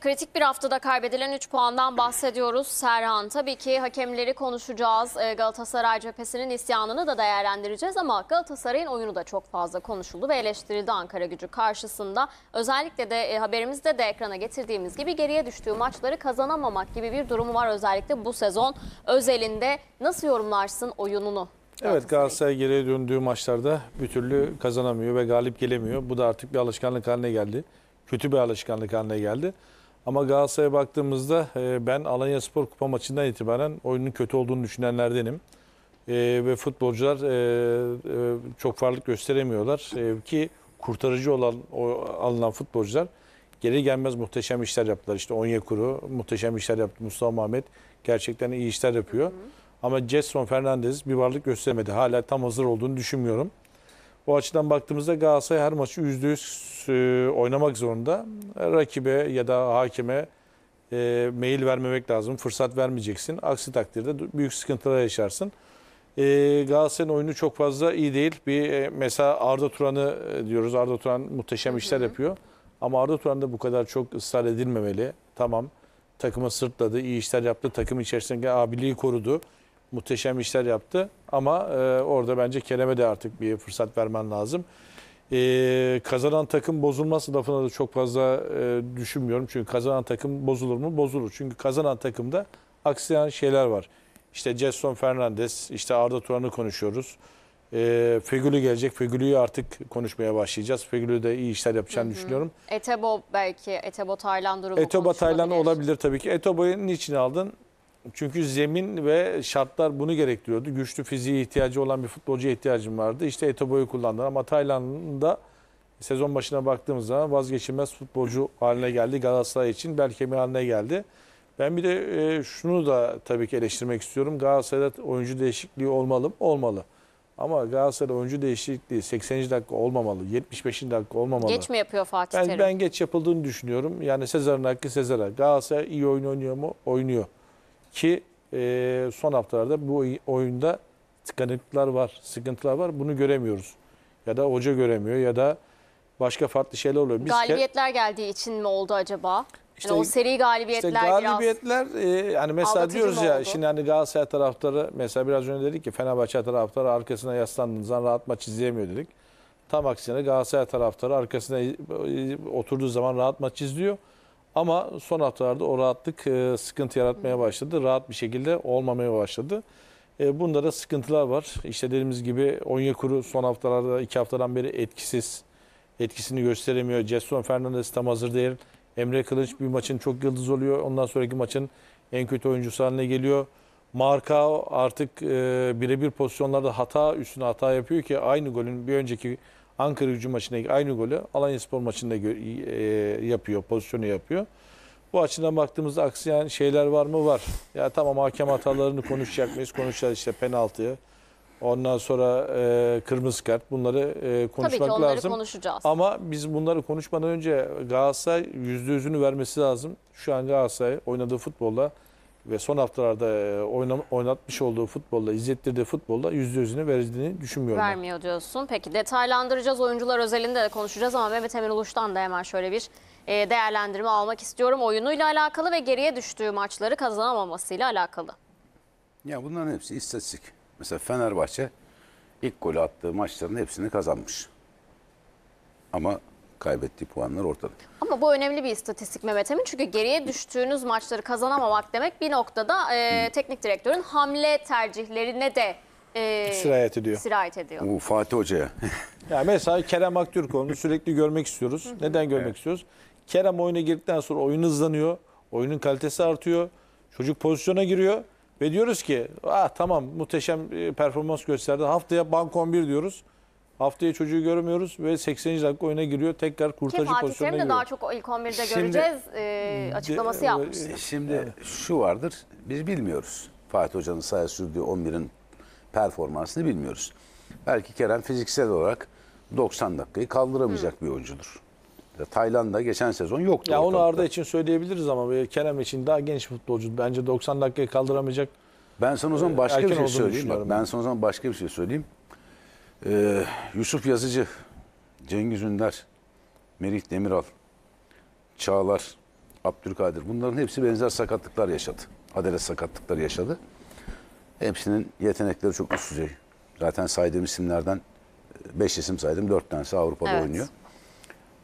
kritik bir haftada kaybedilen 3 puandan bahsediyoruz Serhan. Tabii ki hakemleri konuşacağız. Ee, Galatasaray cephesinin isyanını da değerlendireceğiz ama Galatasaray'ın oyunu da çok fazla konuşuldu ve eleştirildi Ankara gücü karşısında. Özellikle de e, haberimizde de ekrana getirdiğimiz gibi geriye düştüğü maçları kazanamamak gibi bir durumu var özellikle bu sezon özelinde. Nasıl yorumlarsın oyununu? Evet Galatasaray geriye döndüğü maçlarda bir türlü kazanamıyor ve galip gelemiyor. Bu da artık bir alışkanlık haline geldi kötü bir alışkanlık haline geldi. Ama Galatasaray'a baktığımızda e, ben Alanya Spor Kupa maçından itibaren oyunun kötü olduğunu düşünenlerdenim. E, ve futbolcular e, çok varlık gösteremiyorlar. ki kurtarıcı olan alınan futbolcular geri gelmez muhteşem işler yaptılar. İşte Onyekuru muhteşem işler yaptı. Mustafa Mehmet gerçekten iyi işler yapıyor. Ama Jetson Fernandez bir varlık gösteremedi. Hala tam hazır olduğunu düşünmüyorum. Bu açıdan baktığımızda Galatasaray her maçı %100 e, oynamak zorunda. Rakibe ya da hakeme e, mail vermemek lazım. Fırsat vermeyeceksin. Aksi takdirde büyük sıkıntılar yaşarsın. E, Galatasaray'ın oyunu çok fazla iyi değil. Bir e, mesela Arda Turan'ı e, diyoruz. Arda Turan muhteşem işler yapıyor. Ama Arda Turan da bu kadar çok ısrar edilmemeli. Tamam. Takımı sırtladı, iyi işler yaptı. Takım içerisinde abiliği korudu muhteşem işler yaptı. Ama e, orada bence Kerem'e de artık bir fırsat vermen lazım. E, kazanan takım bozulması lafına da çok fazla e, düşünmüyorum. Çünkü kazanan takım bozulur mu? Bozulur. Çünkü kazanan takımda aksayan şeyler var. İşte Jason Fernandez, işte Arda Turan'ı konuşuyoruz. E, Fegül'ü gelecek. Fegül'ü artık konuşmaya başlayacağız. Fegül'ü de iyi işler yapacağını hı hı. düşünüyorum. Etebo belki, Etebo Taylan durumu Etebo Taylan olabilir tabii ki. Etobo'yu niçin aldın? Çünkü zemin ve şartlar bunu gerektiriyordu. Güçlü fiziğe ihtiyacı olan bir futbolcuya ihtiyacım vardı. İşte Etobo'yu kullandılar ama Tayland'da sezon başına baktığımız zaman vazgeçilmez futbolcu haline geldi. Galatasaray için bel kemiği haline geldi. Ben bir de e, şunu da tabii ki eleştirmek istiyorum. Galatasaray'da oyuncu değişikliği olmalı Olmalı. Ama Galatasaray'da oyuncu değişikliği 80. dakika olmamalı, 75. dakika olmamalı. Geç mi yapıyor Fatih ben, Terim? Ben geç yapıldığını düşünüyorum. Yani Sezar'ın hakkı Sezar'a. Galatasaray iyi oyun oynuyor mu? Oynuyor. Ki e, son haftalarda bu oyunda tıkanıklıklar var, sıkıntılar var. Bunu göremiyoruz. Ya da hoca göremiyor ya da başka farklı şeyler oluyor. Biz Galibiyetler geldiği için mi oldu acaba? İşte, yani o seri galibiyetler işte galibiyetler biraz e, yani mesela diyoruz ya oldu? şimdi hani Galatasaray taraftarı mesela biraz önce dedik ki Fenerbahçe taraftarı arkasına yaslandığınız zaman rahat maç izleyemiyor dedik. Tam aksine Galatasaray taraftarı arkasına e, oturduğu zaman rahat maç izliyor. Ama son haftalarda o rahatlık e, sıkıntı yaratmaya başladı. Rahat bir şekilde olmamaya başladı. E, bunda da sıkıntılar var. İşte dediğimiz gibi kuru son haftalarda iki haftadan beri etkisiz. Etkisini gösteremiyor. Jason Fernandez tam hazır değil. Emre Kılıç bir maçın çok yıldız oluyor. Ondan sonraki maçın en kötü oyuncusu haline geliyor. Marka artık e, birebir pozisyonlarda hata üstüne hata yapıyor ki aynı golün bir önceki Ankara gücü maçındaki aynı golü Alanya Spor maçında e, yapıyor, pozisyonu yapıyor. Bu açıdan baktığımızda aksayan şeyler var mı? Var. Ya tamam hakem hatalarını konuşacak mıyız? Konuşacağız işte penaltıyı. Ondan sonra e, kırmızı kart bunları e, konuşmak Tabii ki onları lazım. konuşacağız. Ama biz bunları konuşmadan önce Galatasaray yüzde yüzünü vermesi lazım. Şu an Galatasaray oynadığı futbolla ve son haftalarda e, oynatmış olduğu futbolla, izlettirdiği futbolla yüzde yüzünü verdiğini düşünmüyorum. Vermiyor ben. diyorsun. Peki detaylandıracağız. Oyuncular özelinde de konuşacağız ama Mehmet Emin Uluş'tan da hemen şöyle bir e, değerlendirme almak istiyorum. Oyunuyla alakalı ve geriye düştüğü maçları kazanamamasıyla alakalı. Ya bunların hepsi istatistik. Mesela Fenerbahçe ilk golü attığı maçların hepsini kazanmış. Ama kaybettiği puanlar ortada. Ama bu önemli bir istatistik Mehmet Emin. Çünkü geriye düştüğünüz maçları kazanamamak demek bir noktada e, teknik direktörün hamle tercihlerine de e, sirayet ediyor. Sirayet ediyor. Bu Fatih Hoca'ya. yani mesela Kerem Aktürkoğlu'nu sürekli görmek istiyoruz. Neden görmek evet. istiyoruz? Kerem oyuna girdikten sonra oyun hızlanıyor. Oyunun kalitesi artıyor. Çocuk pozisyona giriyor. Ve diyoruz ki ah tamam muhteşem e, performans gösterdi. Haftaya bank 11 diyoruz. Haftaya çocuğu görmüyoruz ve 80. dakika oyuna giriyor. Tekrar kurtarıcı Ki pozisyonuna giriyor. Ki daha çok ilk 11'de şimdi, göreceğiz e, açıklaması e, yapmıştı. Şimdi şu vardır. Biz bilmiyoruz. Fatih Hoca'nın sahaya sürdüğü 11'in performansını bilmiyoruz. Belki Kerem fiziksel olarak 90 dakikayı kaldıramayacak Hı. bir oyuncudur. Tayland'da geçen sezon yoktu. Ya onu Arda için söyleyebiliriz ama Kerem için daha genç futbolcu. Bence 90 dakikayı kaldıramayacak. Şey ben sana o zaman başka bir şey söyleyeyim. Bak, ben sana o zaman başka bir şey söyleyeyim. Ee, Yusuf Yazıcı, Cengiz Ünder, Merih Demiral, Çağlar, Abdülkadir bunların hepsi benzer sakatlıklar yaşadı. Adalet sakatlıkları yaşadı. Hepsinin yetenekleri çok üst düzey. Zaten saydığım isimlerden 5 e, isim saydım. 4 tanesi Avrupa'da evet. oynuyor.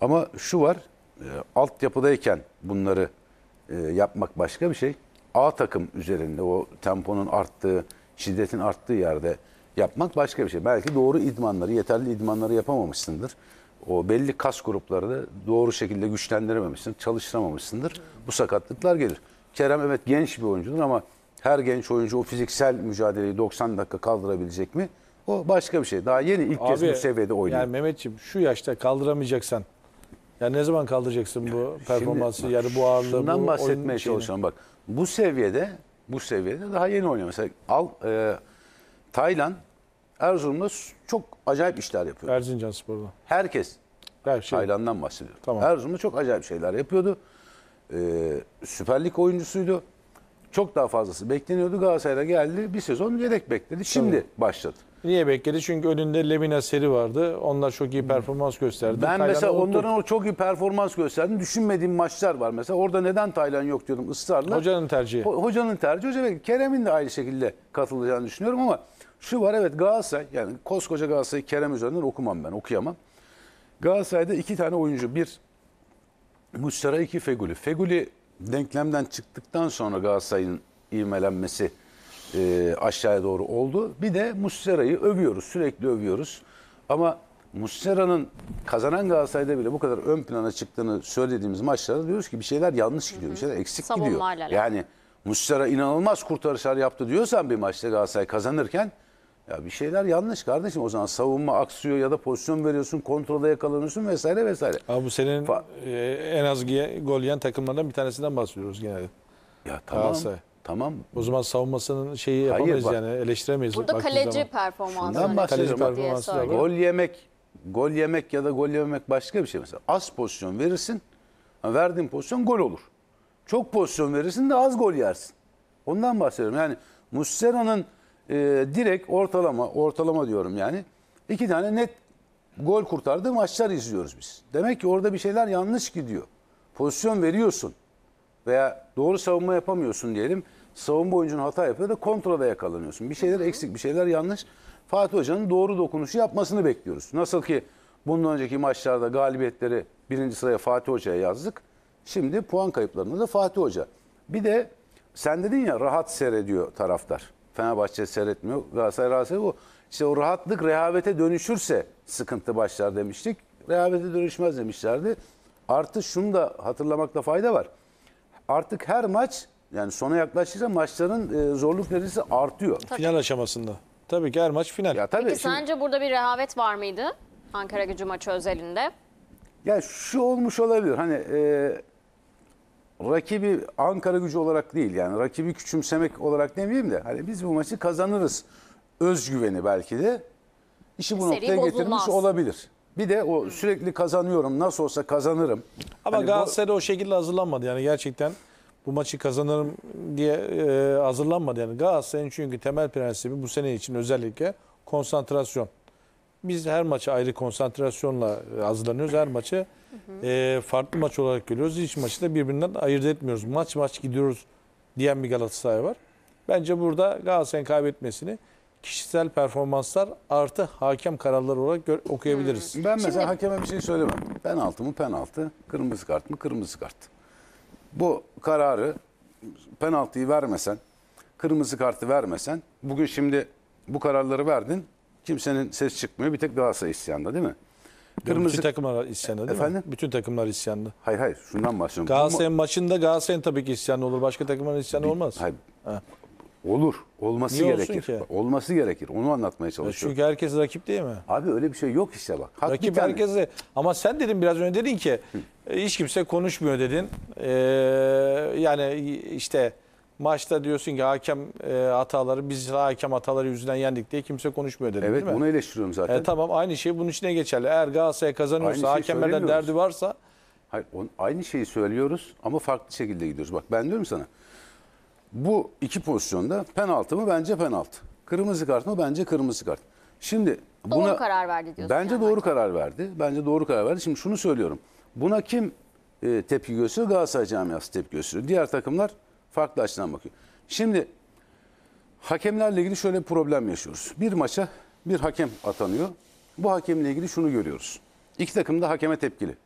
Ama şu var. E, altyapıdayken bunları e, yapmak başka bir şey. A takım üzerinde o temponun arttığı, şiddetin arttığı yerde Yapmak başka bir şey. Belki doğru idmanları, yeterli idmanları yapamamışsındır. O belli kas grupları da doğru şekilde güçlendirememişsin, çalıştıramamışsındır. Bu sakatlıklar gelir. Kerem evet genç bir oyuncudur ama her genç oyuncu o fiziksel mücadeleyi 90 dakika kaldırabilecek mi? O başka bir şey. Daha yeni ilk Abi, kez bu seviyede oynuyor. Yani Mehmetciğim şu yaşta kaldıramayacaksan ya ne zaman kaldıracaksın bu performansı Şimdi, yani bu ağırlığı şundan bu bahsetmeye çalışıyorum bak. Bu seviyede bu seviyede daha yeni oynuyor. Mesela al e, Taylan Erzurum'da çok acayip işler yapıyordu. Erzincan Spor'da. Herkes Her şey. Taylan'dan bahsediyor. Tamam. Erzurum'da çok acayip şeyler yapıyordu. Ee, Süper Lig oyuncusuydu. Çok daha fazlası bekleniyordu. Galatasaray'a geldi. Bir sezon yedek bekledi. Şimdi Tabii. başladı. Niye bekledi? Çünkü önünde Lemina seri vardı. Onlar çok iyi performans gösterdi. Ben Taylan mesela unuttum. onların o çok iyi performans gösterdiğini düşünmediğim maçlar var. Mesela orada neden Taylan yok diyordum ısrarla. Hocanın tercihi. Ho- hocanın tercihi. Hoca Kerem'in de aynı şekilde katılacağını düşünüyorum ama şu var evet Galatasaray yani koskoca Galatasaray'ı Kerem üzerinden okumam ben okuyamam. Galatasaray'da iki tane oyuncu. Bir Muslera iki Feguli. Feguli denklemden çıktıktan sonra Galatasaray'ın ivmelenmesi e, aşağıya doğru oldu. Bir de Muslera'yı övüyoruz, sürekli övüyoruz. Ama Muslera'nın kazanan Galatasaray'da bile bu kadar ön plana çıktığını söylediğimiz maçlarda diyoruz ki bir şeyler yanlış gidiyor, hı hı. bir şeyler eksik Savunma gidiyor. Yani Muslera inanılmaz kurtarışlar yaptı diyorsan bir maçta Galatasaray kazanırken ya bir şeyler yanlış kardeşim o zaman savunma aksıyor ya da pozisyon veriyorsun kontrolde yakalanıyorsun vesaire vesaire. Abi bu senin Fa- e, en az gol yiyen takımlardan bir tanesinden bahsediyoruz genelde. Ya tamam. Tamam. O zaman savunmasının şeyi yapamayız bak- yani eleştiremeyiz. Burada baktığın kaleci performansı kaleci bahsediyorum. performansı Gol yemek, gol yemek ya da gol yememek başka bir şey mesela. Az pozisyon verirsin, ha, verdiğin pozisyon gol olur. Çok pozisyon verirsin de az gol yersin. Ondan bahsediyorum. Yani Muslera'nın e, direkt ortalama, ortalama diyorum yani. iki tane net gol kurtardığı maçlar izliyoruz biz. Demek ki orada bir şeyler yanlış gidiyor. Pozisyon veriyorsun veya doğru savunma yapamıyorsun diyelim. Savunma oyuncunun hata yapıyor da kontrada yakalanıyorsun. Bir şeyler eksik, bir şeyler yanlış. Fatih Hoca'nın doğru dokunuşu yapmasını bekliyoruz. Nasıl ki bundan önceki maçlarda galibiyetleri birinci sıraya Fatih Hoca'ya yazdık. Şimdi puan kayıplarını da Fatih Hoca. Bir de sen dedin ya rahat seyrediyor taraftar. Fenerbahçe seyretmiyor. Galatasaray rahatsız bu İşte o rahatlık rehavete dönüşürse sıkıntı başlar demiştik. Rehavete dönüşmez demişlerdi. Artı şunu da hatırlamakta fayda var. Artık her maç yani sona yaklaştıkça maçların e, zorluk derecesi artıyor. Final aşamasında. Tabii ki her maç final. Ya tabii Peki şimdi, sence burada bir rehavet var mıydı Ankara gücü maçı özelinde? Ya şu olmuş olabilir. Hani e, rakibi Ankara gücü olarak değil yani rakibi küçümsemek olarak demeyeyim de hani biz bu maçı kazanırız özgüveni belki de işi bu Seri noktaya bozulmaz. getirmiş olabilir. Bir de o hmm. sürekli kazanıyorum nasıl olsa kazanırım. Ama Hani bu- Galatasaray o şekilde hazırlanmadı. Yani gerçekten bu maçı kazanırım diye e, hazırlanmadı. Yani Galatasaray'ın çünkü temel prensibi bu sene için özellikle konsantrasyon. Biz her maça ayrı konsantrasyonla hazırlanıyoruz. Her maçı e, farklı maç olarak görüyoruz. Hiç maçı da birbirinden ayırt etmiyoruz. Maç maç gidiyoruz diyen bir Galatasaray var. Bence burada Galatasaray'ın kaybetmesini kişisel performanslar artı hakem kararları olarak gör- okuyabiliriz. Hmm. Ben mesela Şimdi- hakeme bir şey söylemem. Penaltı mı penaltı, kırmızı kart mı kırmızı kart. Bu kararı penaltıyı vermesen, kırmızı kartı vermesen, bugün şimdi bu kararları verdin, kimsenin ses çıkmıyor. Bir tek Galatasaray isyanda değil mi? Kırmızı... Bütün takımlar isyanda değil Efendim? mi? Bütün takımlar isyanda. Hayır hayır şundan bahsediyorum. Galatasaray'ın Ama... maçında Galatasaray'ın tabii ki isyanı olur. Başka takımların isyanı Bir... olmaz. Hayır. Ha. Olur. Olması Niye gerekir. Ki? Olması gerekir. Onu anlatmaya e, çalışıyorum. Çünkü herkes rakip değil mi? Abi öyle bir şey yok işte bak. Hak rakip herkes Ama sen dedin biraz önce dedin ki Hı. E, hiç kimse konuşmuyor dedin. Ee, yani işte maçta diyorsun ki hakem e, hataları biz hakem hataları yüzünden yendik diye kimse konuşmuyor dedi. evet, değil mi? bunu eleştiriyorum zaten. E, tamam aynı şey bunun içine geçerli. Eğer Galatasaray kazanıyorsa hakemlerden derdi varsa. Hayır on, aynı şeyi söylüyoruz ama farklı şekilde gidiyoruz. Bak ben diyorum sana bu iki pozisyonda penaltı mı bence penaltı. Kırmızı kart mı bence kırmızı kart. Şimdi doğru buna, karar verdi diyorsun. Bence yani. doğru karar verdi. Bence doğru karar verdi. Şimdi şunu söylüyorum. Buna kim e, tepki gösteriyor? Galatasaray camiası tepki gösteriyor. Diğer takımlar farklı açıdan bakıyor. Şimdi hakemlerle ilgili şöyle bir problem yaşıyoruz. Bir maça bir hakem atanıyor. Bu hakemle ilgili şunu görüyoruz. İki takım da hakeme tepkili.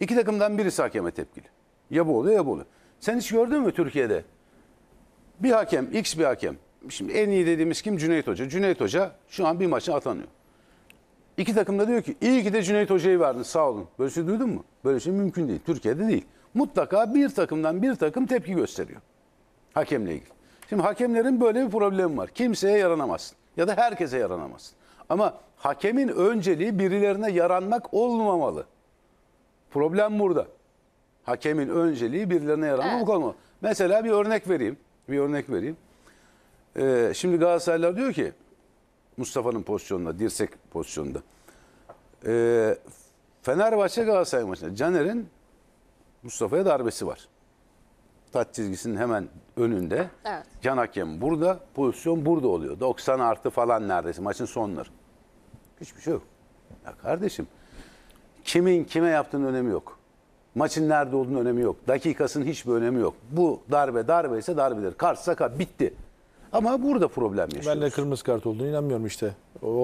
İki takımdan birisi hakeme tepkili. Ya bu oluyor ya bu oluyor. Sen hiç gördün mü Türkiye'de? Bir hakem, X bir hakem. Şimdi en iyi dediğimiz kim? Cüneyt Hoca. Cüneyt Hoca şu an bir maça atanıyor. İki takım da diyor ki iyi ki de Cüneyt Hoca'yı verdin sağ olun. Böyle şey duydun mu? Böyle şey mümkün değil. Türkiye'de değil mutlaka bir takımdan bir takım tepki gösteriyor. Hakemle ilgili. Şimdi hakemlerin böyle bir problemi var. Kimseye yaranamazsın ya da herkese yaranamazsın. Ama hakemin önceliği birilerine yaranmak olmamalı. Problem burada. Hakemin önceliği birilerine yaranmak evet. olmamalı. Mesela bir örnek vereyim. Bir örnek vereyim. Ee, şimdi Galatasaraylar diyor ki Mustafa'nın pozisyonunda, dirsek pozisyonunda. Ee, Fenerbahçe Galatasaray maçında Caner'in Mustafa'ya darbesi var. Tat çizgisinin hemen önünde. Evet. Can hakem burada, pozisyon burada oluyor. 90 artı falan neredeyse maçın sonları. Hiçbir şey yok. Ya kardeşim kimin kime yaptığının önemi yok. Maçın nerede olduğunun önemi yok. Dakikasının hiçbir önemi yok. Bu darbe darbe ise darbedir. Kart saka bitti. Ama burada problem yaşıyoruz. Ben de kırmızı kart olduğunu inanmıyorum işte. O